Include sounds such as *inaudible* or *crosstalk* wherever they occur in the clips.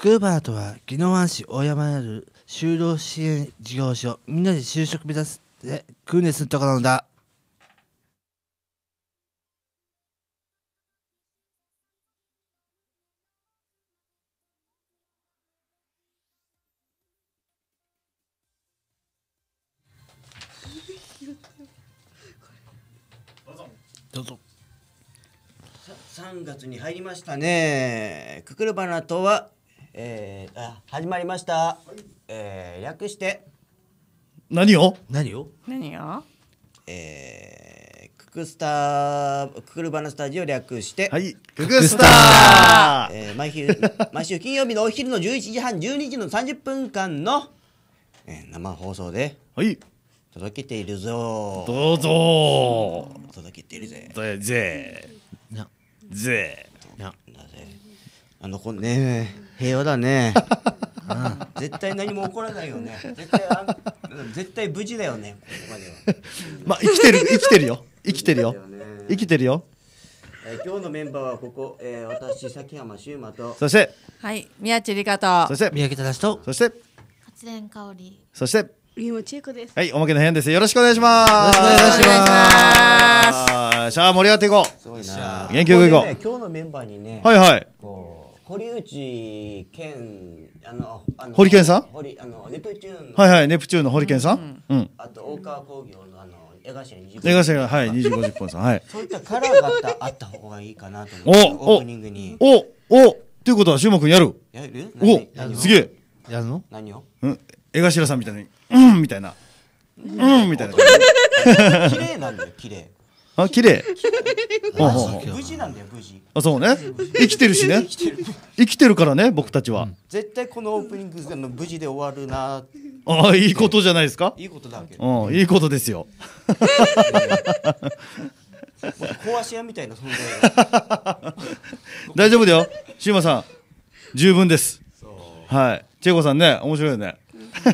クーバーとは宜野湾市大山にある就労支援事業所みんなで就職目指して訓練するところなのだどうぞ3月に入りましたねククルバナとはえー、あ始まりました、えー、略して何を何を何をえー、ククスターククルバナスタジオ略してはいククスター、えー、毎週 *laughs* 毎週金曜日のお昼の11時半12時の30分間の、えー、生放送ではい届けているぞどうぞ届けているぜぜぜぜあの子ね平和だねうん、絶対何も起こらないよね絶対絶対無事だよねここまでは *laughs* まあ生きてる生きてるよ生きてるよ生きてるよ、え今日のメンバーはここ、えー、私崎浜修馬とそしてはい宮地理香とそして宮城忠とそして発電香りそして三山千恵子ですはいおまけの編ですよろしくお願いしますよろしくお願いしますしゃあ盛り上がっていこうすごな元気よくいこう、ね、今日のメンバーにねはいはいこう堀内健あのあの堀健さん堀あのネプチューンの、はいはいネプチューンの堀健さん、うんあと大川工業のあの江頭に映画はい二2五十本さんはいそういったカラーがあったあった方がいいかなと思っておオープニングにおおっていうことはしゅうまくんやるやるおすげえやるの何をうん江頭さんみたいにうんみたいなうんみたいな綺麗なんだよ綺麗あ綺麗 *laughs* 無事なんだよ無事あそうね生きてるしね生きてるからね僕たちは、絶対このオープニングの無事で終わるなあいいことじゃないですかいいことだけど、うん、いいことですよ壊し屋みたいな存在大丈夫だよシーマさん十分ですはいチェコさんね面白いよね、うん、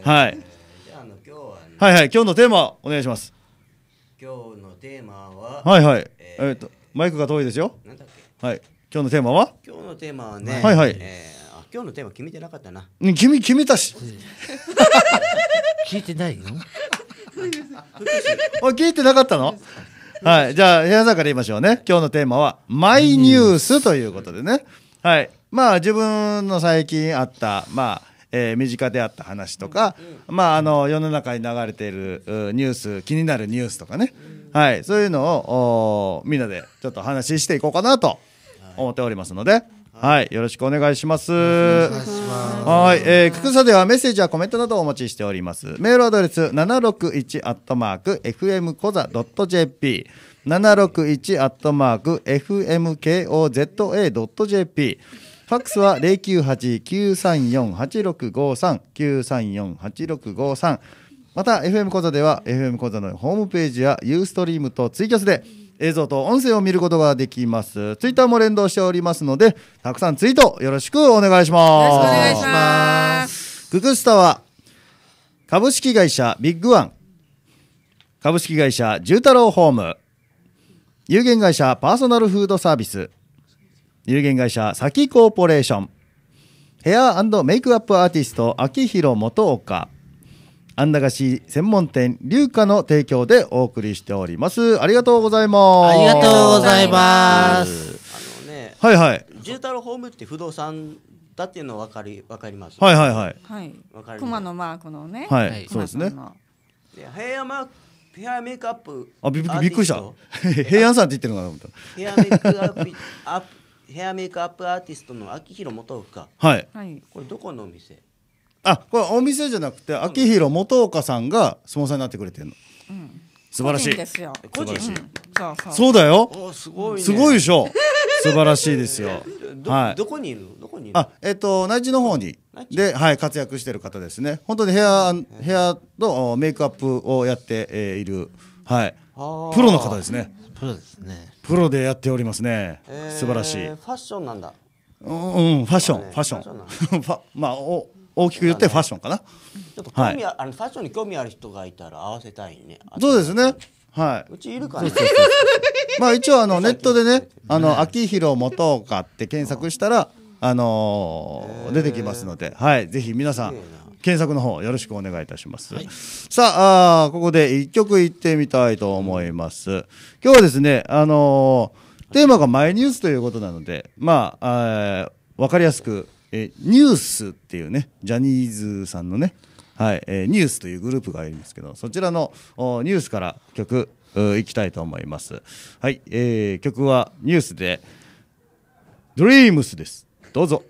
*laughs* はいはいはい今日のテーマお願いします今日のテーマははいはいえーえーとマイクが遠いですよなんだっけはい今日のテーマは今日のテーマはね、はいはいえーあ今日のテーマ決めてなかったなね君決めたし聞いてないの *laughs* あ聞いてなかったのはいじゃあ部屋さんから言いましょうね今日のテーマは「マイニュース」ということでねはいまあ自分の最近あったまあえー、身近であった話とか、まあ、あの世の中に流れているニュース気になるニュースとかね、はい、そういうのをみんなでちょっと話していこうかなと思っておりますので。はい、よろしくお願いします。はい、えー、くくではメッセージやコメントなどお待ちしております。メールアドレス七六一アットマーク fm コザドット jp 七六一アットマーク fm k o z a ドット jp ファックスは098-934-8653、934-8653。また、FM 講座では、FM 講座のホームページや Ustream とツイキャスで映像と音声を見ることができます。ツイッターも連動しておりますので、たくさんツイートよろしくお願いします。よろしくお願いします。ググスタは、株式会社ビッグワン、株式会社重太郎ホーム、有限会社パーソナルフードサービス、有限会社サキコーポレーションヘアメイクアップアーティスト秋広元岡あんだがし専門店龍華の提供でお送りしておりますありがとうございますありがとうございますあのねはいはい住太郎ホームって不動産だっていうのわかりわかります、はいはいはいはい熊のマークのねはい、そうですねでヘアマークヘアメイクアップあびびっくりした平安 *laughs* さんって言ってるのかなと思ったヘアメイクアップヘアメイクアップアーティストの秋広元岡はいはいこれどこのお店あこれお店じゃなくて秋広元岡さんがスポンサーになってくれてるのうん素晴らしいですよ個人らしいそうそうそうだよおすごいすごいでしょ素晴らしいですよはいどこにいるのどこにいるあえっ、と内地の方にで、はい、活躍してる方ですね本当にヘアヘアのメイクアップをやって、えいる、はい、プロの方ですねプロですねプロでやっておりますね、えー、素晴らしいファッションなんだうん、うん、ファッション、ね、ファッション *laughs* まあお大きく言ってファッションかな、ね、ちょっと興味あ、はい、あのファッションに興味ある人がいたら合わせたいねそうですねはい、うちいるかな、ね、まあ一応あのネットでね「あの秋広元岡」って検索したら、あの出てきますので、はい、ぜひ皆さん検索の方よろしくお願いいたします、はい、さあここで一曲いってみたいと思います今日はですねあのー、テーマがマイニュースということなのでまあ分かりやすくえニュースっていうねジャニーズさんのねはい、えー、ニュースというグループがありますけどそちらのニュースから曲いきたいと思いますはい、えー、曲はニュースで「ドリームスですどうぞ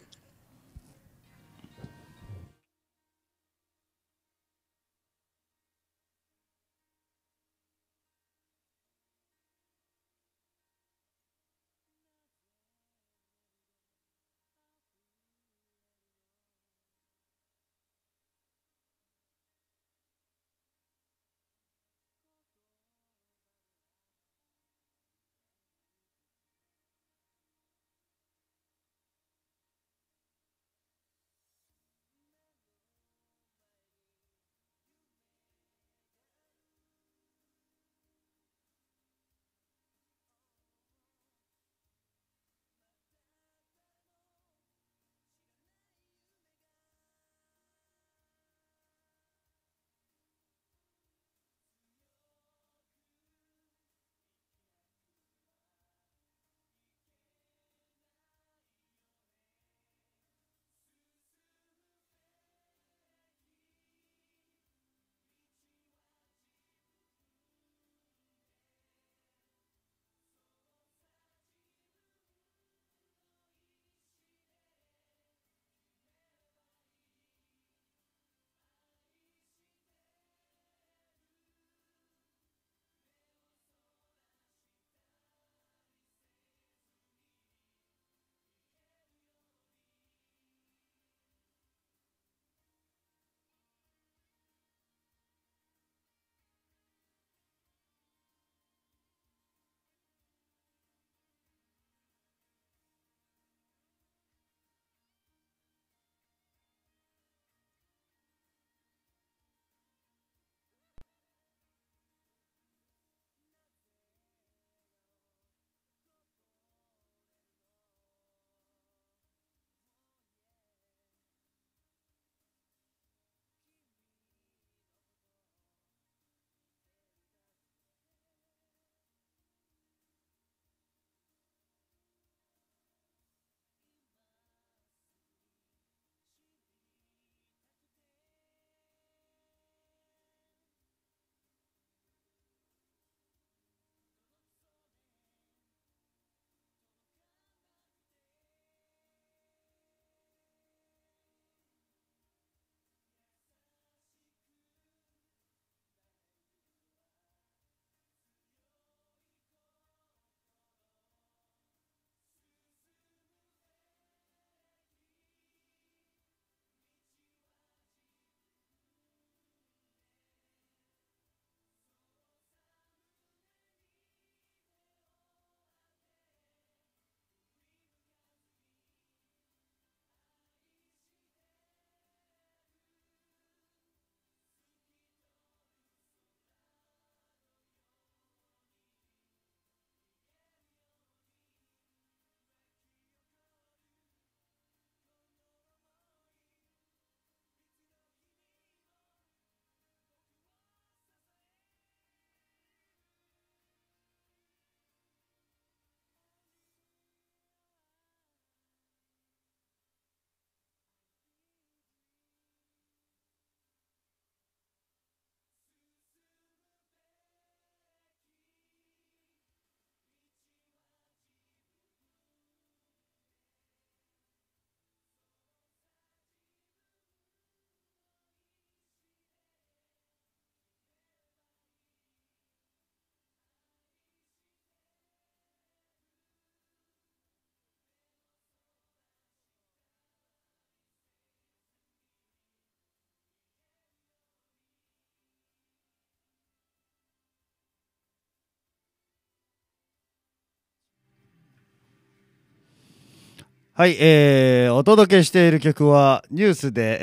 はい、えー、お届けしている曲はニュースで、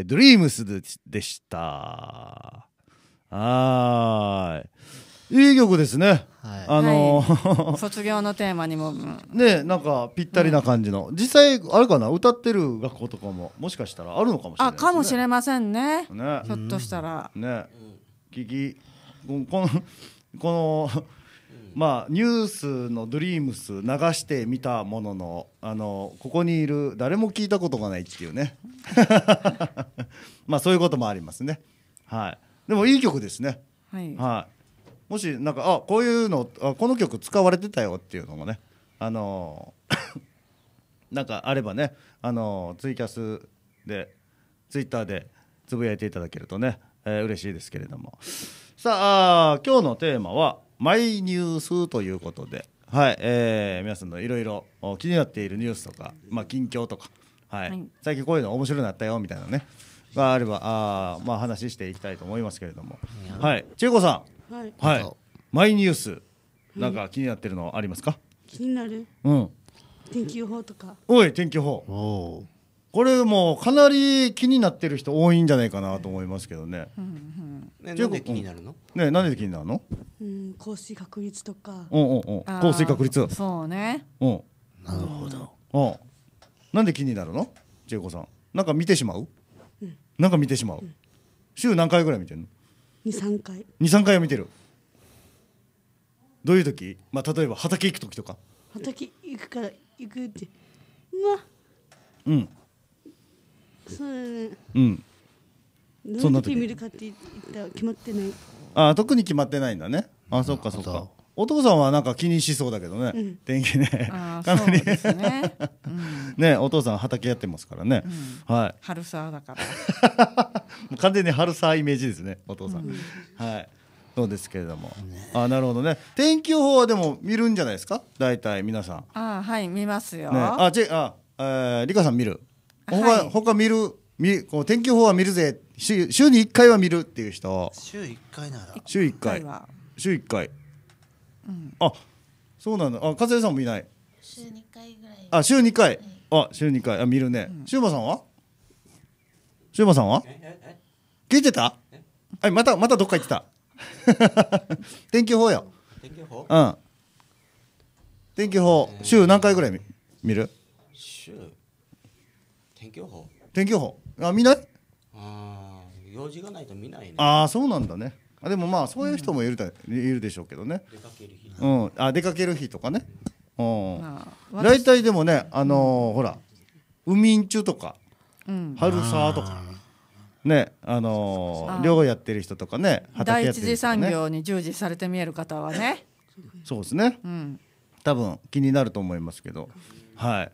えー、Dreams でした。はい。いい曲ですね。はい、あのー *laughs* 卒業のテーマにも。ね、なんかぴったりな感じの、うん、実際あれかな、歌ってる学校とかも、もしかしたらあるのかもしれない、ね、あ、かもしれませんね。ね、ひょっとしたら。ね、聞き、この、この。まあ、ニュースの「ドリームス流してみたもののあのここにいる誰も聞いたことがないっていうね *laughs* まあそういうこともありますね、はい、でもいい曲ですね、はい、はい、もしなんかあこういうのあこの曲使われてたよっていうのもねあの *coughs* なんかあればねあのツイキャスでツイッターでつぶやいていただけるとね、えー、嬉しいですけれどもさあ今日のテーマは「マイニュースということで、はいえー、皆さんのいろいろ気になっているニュースとか、まあ、近況とか、はい、はい、最近こういうの面白いなったよみたいなねがあればあ、まあ、話していきたいと思いますけれども、はい、千恵子さん、はい、はい、マイニュースなんか気になってるのありますか、気になる、うん、天気予報とかおい天気予報これもうかなり気になってる人多いんじゃないかなと思いますけどね、うんうんね、なんで気になるの、ねなんで気になるのうん降水確率とかうんうんうん降水確率そうねうんなるほどうんなんで気になるのジェイコさんなんか見てしまう、うん、なんか見てしまう、うん、週何回ぐらい見てるの23回二三回は見てるどういう時まあ例えば畑行く時とか畑行くから行くってうわうんそうだねうんそんな時見るかって言ったら決まってないあ特に決まってないんだねあそっかそっかお父さんはなんか気にしそうだけどね、うん、天気ね、*laughs* かなりねね、お父さん畑やってますからね、うん、はい、春沢だから *laughs* 完全に春沢イメージですねお父さん、うん、はいそうですけれども、ね、あなるほどね天気予報はでも見るんじゃないですか大体皆さんあはい見ますよ、ね、あじゃあ、えー、リカさん見る他、はい、他見るみこう天気予報は見るぜ週週に1回は見るっていう人週1回なら週1回週1回、うん、あそうなんだあ和江さんもいない週2回ぐらいあ週2回、あ週2回あ見るね柊磨、うん、さんは柊磨さんは聞いてたあまたまたどっか行ってた *laughs* 天気予報や天気予報うん天気予報週何回ぐらい見る週天気予報天気予報あ見ないああ用事がないと見ないねああそうなんだねあでもまあそういう人もいるた、いるでしょうけどね出かける日、うん、あ出かける日とかねうん大体、でもねあのー、ほら海んちとか、うん、春沢とかねあのー、漁やってる人とかね畑やってる人、ね、第一次産業に従事されて見える方はねそうですね、うん、多分気になると思いますけどはい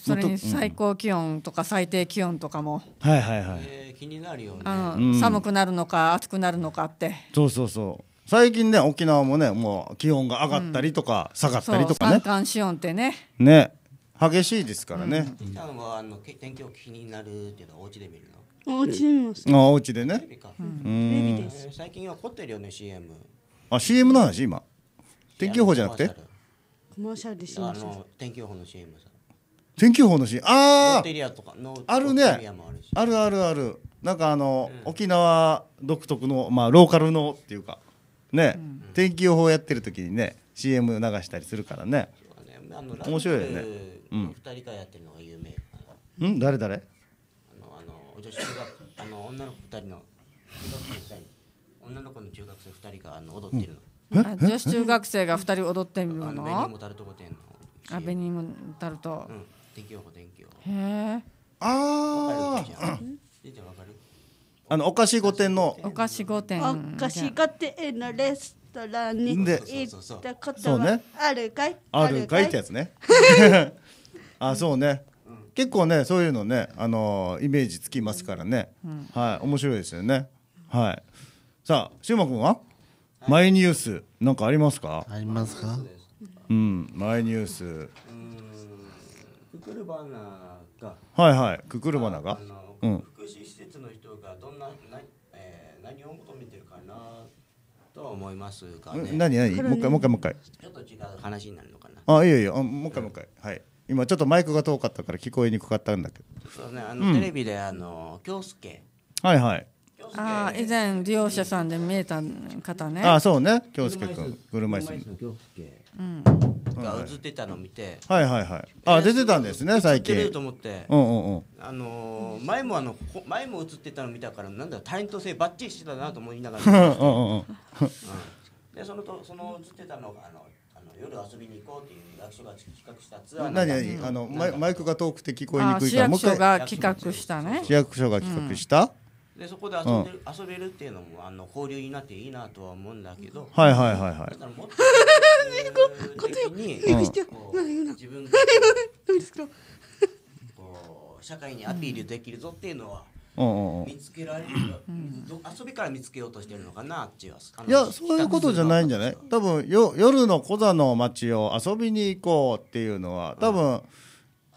それに最高気温とか最低気温とかも、はいはいはい、えー、気になるよねうん、寒くなるのか暑くなるのかってそうそうそう最近ね沖縄もねもう気温が上がったりとか、下がったりとかね三寒四温ってねね激しいですからね、うん、ちはあの天気を気になるっていうのはお家で見るのお家で見ますあお家でねテレビか、うん、最近は凝ってるよね CM あ CM の話今天気予報じゃなくてコマーシャルでし CM 天気予報の CM さ天気予報のシーンあああるねあるあるあるなんかあの、うん、沖縄独特の、まあ、ローカルのっていうかね、うん、天気予報やってる時にね CM 流したりするからね、ね、面白いよね2人がやってるのが有名うん誰誰あのあの女子中学あの女の子二人の女の子の中学生二人があの踊ってるの、うん、女子中学生が二人踊ってるのあベニムタルトアベニムタルト、うん天気予報天気予報へえあありあのお菓子御殿のお菓子御殿お菓子御殿のレストランに行ったことはあるかいあるかいってやつね *laughs* あそうね結構ねそういうのねあのーイメージつきますからねはい面白いですよねはいさあしゅうまくんはマイニュースなんかありますかありますかうんマイニュースクルバナがはいはいククルバナがうん、福祉施設の人がどんなな、えー、何を求めてるかなと思いますが、ね、何何もう一回もう一回もう一回ちょっと違う話になるのかなあいやいやもう一回もう一回、うん、はい今ちょっとマイクが遠かったから聞こえにくかったんだけどそうねあの、うん、テレビであの京介はいはいあ以前利用者さんで見えた方ねあそうね京介君車椅子の京介うんが映ってたのを見て、はいはいはいあ出てたんですね最近映てると思って、うんうんうん、あのー、前もあの前も映ってたの見たからなんだタレント性ばっちりしてたなと思いながらうんうんうん、でそのとその映ってたのがあの夜遊びに行こうっていう役所が企画したツアーな何何あのマイマイクが遠くて聞こえにくいからもう一回市役所が企画したね市役所が企画した、うん、でそこで遊んでる、うん、遊べるっていうのもあの交流になっていいなとは思うんだけど、はいはいはいはいことよ自分がこう社会にアピールできるぞっていうのは見つけられる、遊びから見つけようとしてるのかなっていういやそういうことじゃないんじゃない多分よ夜の小座の街を遊びに行こうっていうのは多分、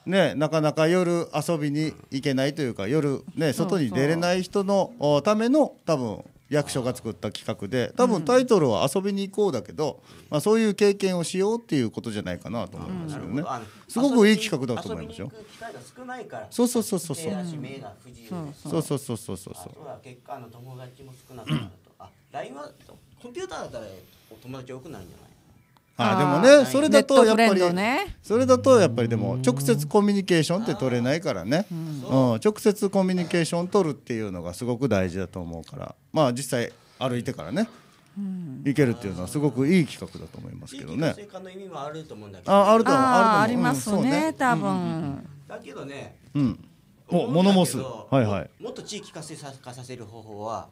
ね、なかなか夜遊びに行けないというか夜、ね、外に出れない人のための多分役所が作った企画で多分タイトルは「遊びに行こう」だけど、まあ、そういう経験をしようっていうことじゃないかなと思いますよね、うん、すごくいい企画だと思いますよ。そうそうそうそうそう。そうそうそうそうそうそう。結果の友達も少なくなあ、ラインはコンピューターだったらお友達多くなるんじゃない？あでもねそれだとやっぱり、それだとやっぱりでも直接コミュニケーションって取れないからね、うん、直接コミュニケーション取るっていうのがすごく大事だと思うからまあ実際歩いてからね行けるっていうのはすごくいい企画だと思いますけどね。あると思うあると思う。ありますね多分、だけどね。うん。もモノモはいはい。もっと地域活性化させる方法は。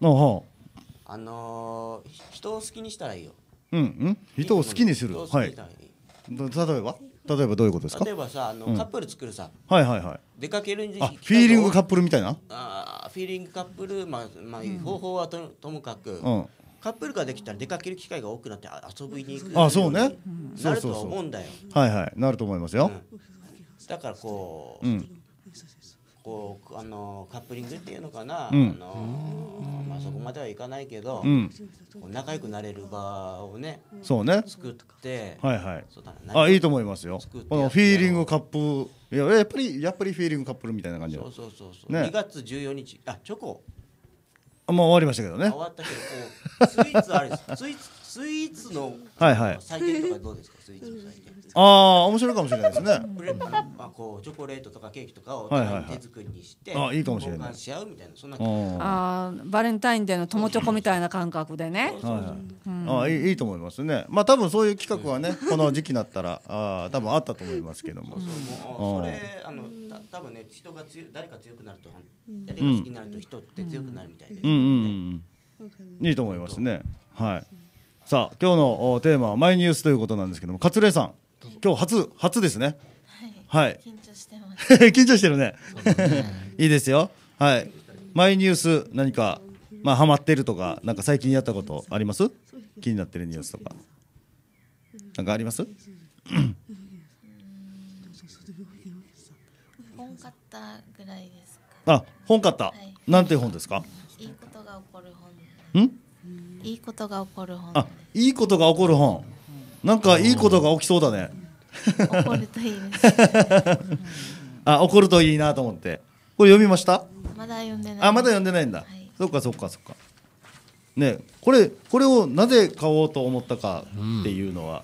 あの人を好きにしたらいいよ。うん、うん、人を好きにする。はい。例えば。例えばどういうことですか例えばさあの、カップル作るさはいはいはい出かけるんじあフィーリングカップルみたいなああフィーリングカップルまあ、まあ、方法はとともかく、うん、カップルができたら出かける機会が多くなって遊びに行くあそうねなると思うんだよはいはいなると思いますよ、だからこう、うんこうあのカップリングっていうのかな、うん、あのまあ、そこまではいかないけど、うん、仲良くなれる場をねそうね作ってはいはいあいいと思いますよこのフィーリングカップいややっぱりやっぱりフィーリングカップルみたいな感じそうそうそうそう、ね、2月14日あチョコあもう終わりましたけどね終わったけどこうスイーツあれですスイーツスイーツの、はいはい、採点とかどうですかスイーツの採点ああ面白いかもしれないですね。まあこうチョコレートとかケーキとかを手作りにしてあいいかもしれない。し合うみたいなそんなあバレンタインデーの友チョコみたいな感覚でね。あいいいいと思いますね。まあ多分そういう企画はねこの時期になったらああ多分あったと思いますけども。それあのた多分ね人が強誰か強くなると誰が好きになると人って強くなるみたいで。うんうんいいと思いますね。はい。さあ今日のテーマはマイニュースということなんですけども、勝連さん。今日初初ですねはい、はい、緊張してます *laughs* 緊張してるねいいですよはいマイニュース何かまあハマってるとかなんか最近やったことあります気になってるニュースとかなんかあります本買ったぐらいですかあ本買った、はい、なんて本ですかいいことが起こる本んいいことが起こる本あいいことが起こる本なんかいいことが起きそうだね。*laughs* あ、怒るといいなと思って。これ読みました？まだ読んでない。あ、まだ読んでないんだ。はい、そっかそっかそっか。ね、これこれをなぜ買おうと思ったかっていうのは、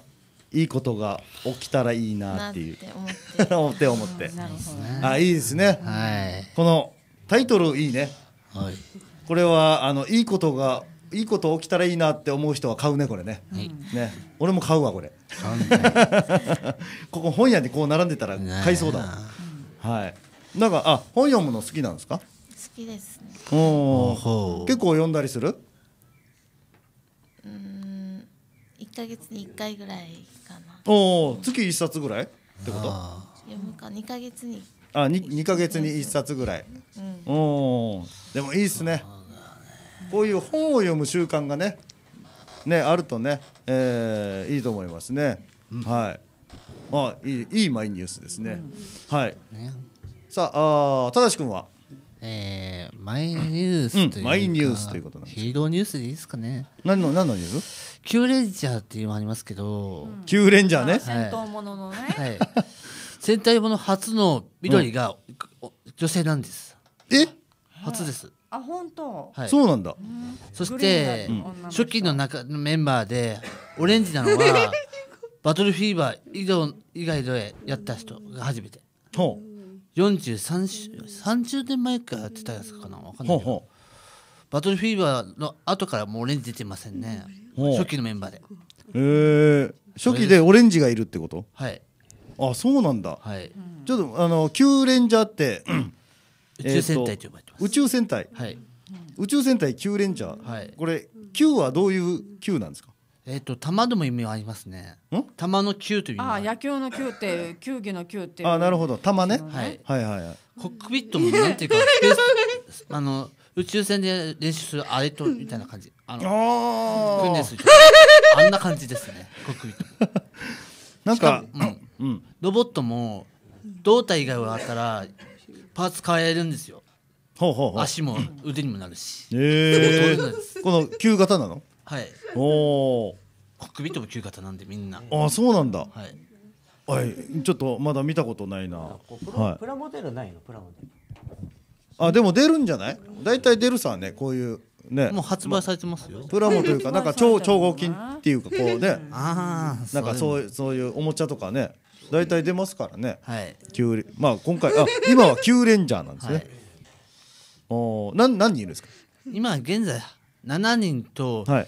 うん、いいことが起きたらいいなっていう。*laughs* 思って思って。あ、いいですね。このタイトルいいね。これはあのいいことがいいこと起きたらいいなって思う人は買うねこれねはい、ね俺も買うわこれ *laughs* ここ本屋にこう並んでたら買いそうだはいなんかあ本読むの好きなんですか好きですねお結構読んだりするうん1か月に1回ぐらいかなおお月1冊ぐらいってこと読むか2か月にあ二2か月に1冊ぐらい、うん、おおでもいいっすねこういう本を読む習慣がねねあるとね、えー、いいと思いますね、うん、はいあいいいいマイニュースですね、うん、はい、ね、さああ正しくんはえー、マイニュースという、うん、マイニュースということなんヒーローニュースでいいですかね何の何のニュースキューレンジャーっていうのありますけど、うん、キューレンジャーね戦闘もののね、はい、戦隊もの初の緑が、女性なんですえ初ですあ本当、はい、そうなんだ、ん、そして初期の中のメンバーでオレンジなのは *laughs* バトルフィーバー以外以外でやった人が初めてほう43週30年前からやってたやつかな分かんないバトルフィーバーの後からもうオレンジ出てませんね初期のメンバーでええー、初期でオレンジがいるってことはいあそうなんだ、はい、ちょっとあの旧レンジャーって、うん、宇宙戦隊と呼ばれて宇宙戦隊、はい、宇宙戦隊 Q レンジャー、はい、これ Q はどういう Q なんですかえっ、ー、と玉でも意味はありますね。玉の球という意味あ野球の球って球技の球ってああなるほど玉ね、はい、はいはいはいコックピットもなんていうか *laughs* あの宇宙船で練習するあれとみたいな感じあの訓練するあんな感じですね *laughs* コックピットなんか、うんうん、ロボットも胴体以外はあったらパーツ変えるんですよほうほうほう足も腕にもなるし、えー、*laughs* この旧型なのはいおお首とも旧型なんでみんなあそうなんだはいはいちょっとまだ見たことないなはいプラモデルないのプラモデルあでも出るんじゃない大体出るさねこういうね、もう発売されてますよ。プラモというか、なんか超超合金っていうか、こうね。*laughs* ああ、なんかそう、そういうおもちゃとかね。大体出ますからね。はい。キまあ、今回、あ、今は旧レンジャーなんですね。お何何人いるんですか今現在7人と、はい、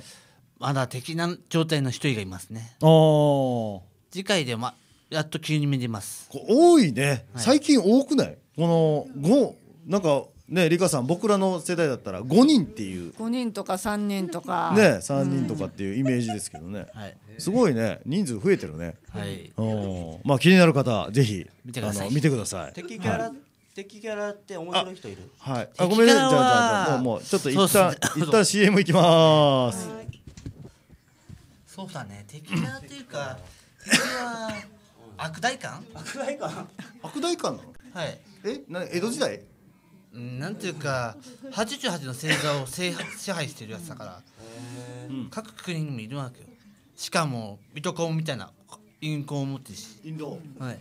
まだ敵な状態の1人がいますね。お次回で、ま、やっと急に見れます。多いね、はい、最近多くないこの5なんかね理香さん僕らの世代だったら5人っていう5人とか3人とかね3人とかっていうイメージですけどね、はい、すごいね人数増えてるねはいおまあ気になる方ぜひ見てくださいあの見てください敵キャラっ敵キャラって面白い人いるはい。あ、ごめんなさい。じゃじゃあ、もう、もう、ちょっと一旦、一旦 CM いきます。そうだね。敵キャラっていうか、敵は、悪代官悪代官悪代官なのはい。え、な江戸時代なんていうか88の星座を制支配してるやつだから各国にもいるわけよしかも水戸黄ンみたいなインを持ってるしインドはい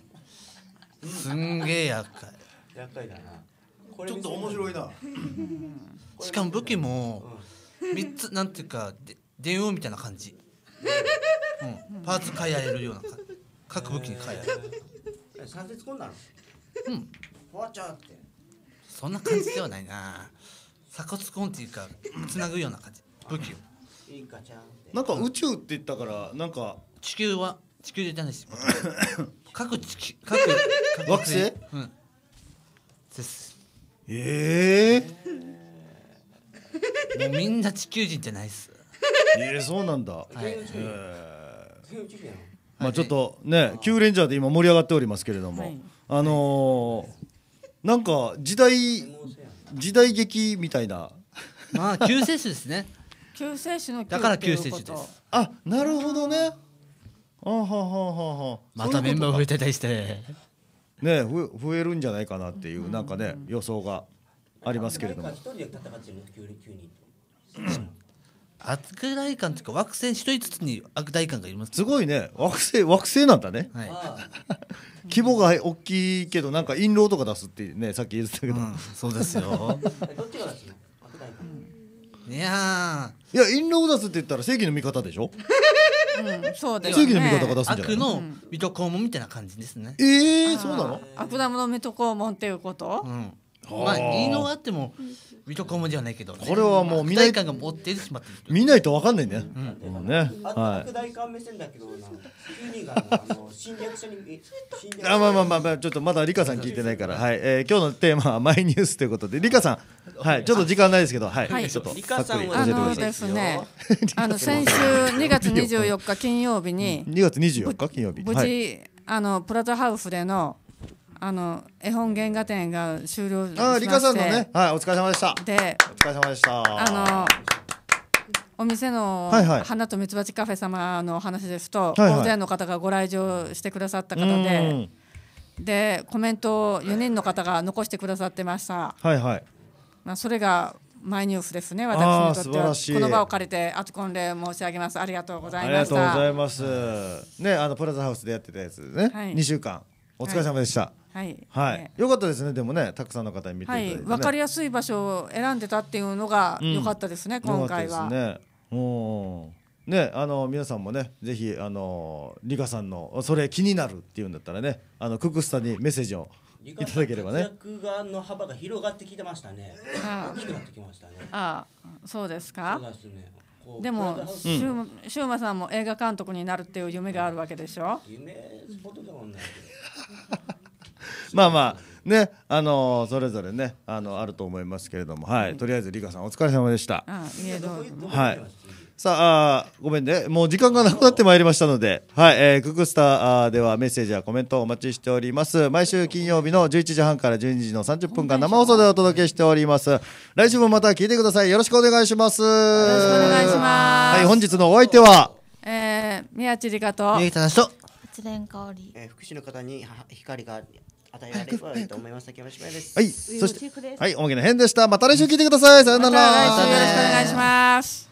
すんげえ厄介厄介だなちょっと面白いなしかも武器も三つなんていうかで電王みたいな感じ、うん、パーツ変えられるような感じ各武器に変えられる、えー、関節こんなのうんフワちゃってそんな感じではないな鎖骨コンっていうかつなぐような感じ武器をいいかちゃんなんか宇宙って言ったからなんか地球は地球でじゃないし *laughs* 各地球各惑星、うんですええー、もうみんな地球人じゃないっすええー、そうなんだ、はい、えー、まあちょっとね、キレンジャーで今盛り上がっておりますけれども、あのなんか時代時代劇みたいな、まあ救世主ですね。救世主のだから救世主です。あ、なるほどね。あはははは。またメンバー増えてたりして。ね増えるんじゃないかなっていうなんかね予想がありますけれども。悪大感というか惑星一人ずつに悪大官がいますすごいね惑星惑星なんだね、はい、*laughs* 規模が大きいけどなんか印籠とか出すってねさっき言ってたけど、うん、そうですよ *laughs* いやいや印籠出すって言ったら正義の味方でしょうん、そうです、ね。正義の味方が出すんじゃない悪の水戸黄門みたいな感じですね。ええそうなの悪玉の水戸黄門っていうこと、うんまあいいのがあっても水戸黄門じゃないけど、ね、これはもう見ない感が持ってしまって見ないとわかんないね。うんうん、ね。あと大官目線だけどな、1あの侵略者にあまあまあまあまあちょっとまだ理香さん聞いてないから、はい、えー、今日のテーマは *laughs* マイニュースということで理香さん、はい、ちょっと時間ないですけど、はい、はい、ちょっとさっくり教あのですね、*laughs* あの先週二月二十四日金曜日に、二月二十四日金曜日、無事、はい、あのプラザハウスでのあの絵本原画展が終了しまあ、理香さんのね、はい、お疲れ様でした。で、お疲れ様でした。あのお店の花とミツバチカフェ様のお話ですと、はいはい大勢の方がご来場してくださった方うでん、でコメントを四人の方が残してくださってました。はいはい。まあそれがマイニュースですね。私にとってはこの場を借りて厚婚礼申し上げます。ありがとうござあいりまがしとうございた。ます。ね、あのプラザハウスでやってたやつね、はい二週間お疲れ様でした。はい、はい、良かったですね。でもね、たくさんの方に見ていただいて、ね、わ、はい、かりやすい場所を選んでたっていうのが良かったですね。うん、今回は。ね。うね、あの皆さんもねぜひあのリカさんのそれ気になるっていうんだったらねあのククスタにメッセージをいただければね。活躍の幅が広がってきてましたね。大きくなってきましたね。ああ、そうですか。そうですね。でも、シューマさんも映画監督になるっていう夢があるわけでしょ。夢ほどでもないけど。まあまあねあのそれぞれねあのあると思いますけれどもはい、とりあえずリカさんお疲れ様でしたはいさああごめんねもう時間がなくなってまいりましたのではい、えー、ククスターではメッセージやコメントをお待ちしております毎週金曜日の11時半から12時の30分間生放送でお届けしております来週もまた聞いてくださいよろしくお願いしますよろしくお願いしますはい本日のお相手はえー、宮地理香と宮地理香と知蓮香織、えー、福祉の方に光が偏られそうと思います。です。はい、そして、はい、おまけの編でした。また来週聞いてください。さよなら。ま、よろしくお願いします。